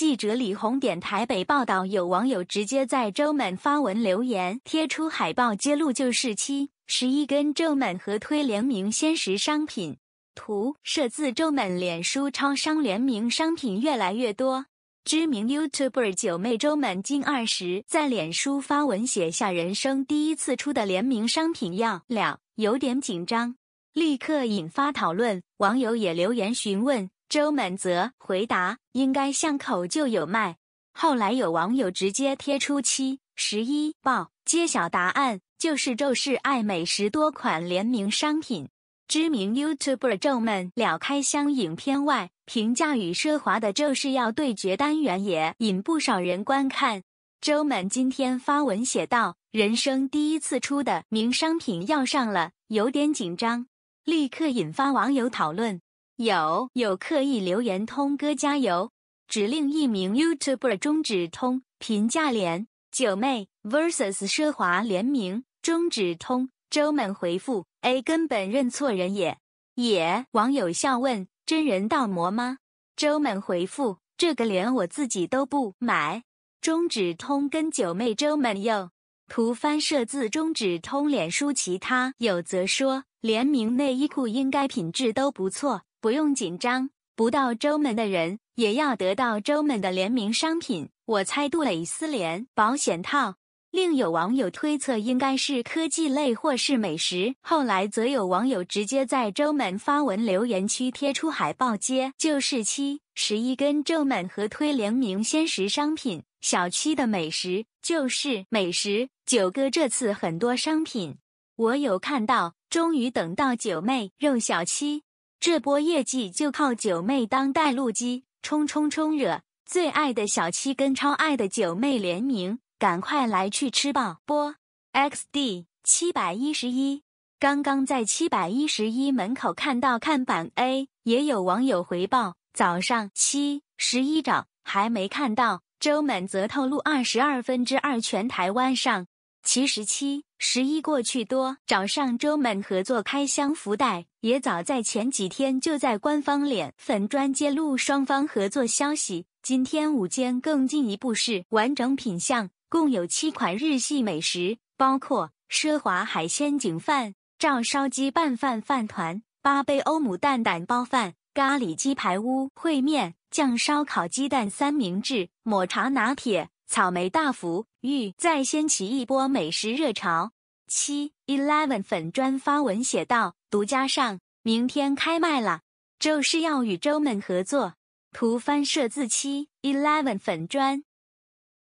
记者李红点台北报道，有网友直接在周满发文留言，贴出海报揭露旧是七十一根周满合推联名鲜食商品图，设自周满脸书超商联名商品越来越多，知名 YouTuber 九妹周满近二十在脸书发文写下人生第一次出的联名商品要了，有点紧张，立刻引发讨论，网友也留言询问。周满则回答：“应该巷口就有卖。”后来有网友直接贴出七十一报揭晓答案，就是周氏爱美十多款联名商品。知名 YouTuber 周们了开箱影片外，评价与奢华的周氏要对决单元也引不少人观看。周满今天发文写道：“人生第一次出的名商品要上了，有点紧张。”立刻引发网友讨论。有有刻意留言通哥加油，指令一名 YouTuber 终止通评价连九妹 vs 华奢联名终止通。周们回复：A 根本认错人也也。网友笑问：真人盗模吗？周们回复：这个连我自己都不买。中指通跟九妹周们又图翻设字中指通脸书其他有则说联名内衣裤应该品质都不错。不用紧张，不到周门的人也要得到周门的联名商品。我猜杜蕾斯联保险套。另有网友推测应该是科技类或是美食。后来则有网友直接在周门发文留言区贴出海报，接就是七十一根周门合推联名鲜食商品。小七的美食就是美食。九哥这次很多商品，我有看到，终于等到九妹肉小七。这波业绩就靠九妹当带路机，冲冲冲！惹最爱的小七跟超爱的九妹联名，赶快来去吃爆！波 x d 七百一十一，刚刚在七百一十一门口看到看板 A，也有网友回报，早上七十一早还没看到。周满则透露二十二分之二全台湾上七十七。十一过去多找上周们合作开箱福袋，也早在前几天就在官方脸粉专揭露双方合作消息。今天午间更进一步是完整品相，共有七款日系美食，包括奢华海鲜景饭、照烧鸡拌饭饭团、八杯欧姆蛋蛋包饭、咖喱鸡排屋烩面、酱烧烤鸡蛋三明治、抹茶拿铁。草莓大福欲再掀起一波美食热潮，七 Eleven 粉砖发文写道：“独家上，明天开卖了，就是要与周们合作。”图翻摄自七 Eleven 粉砖。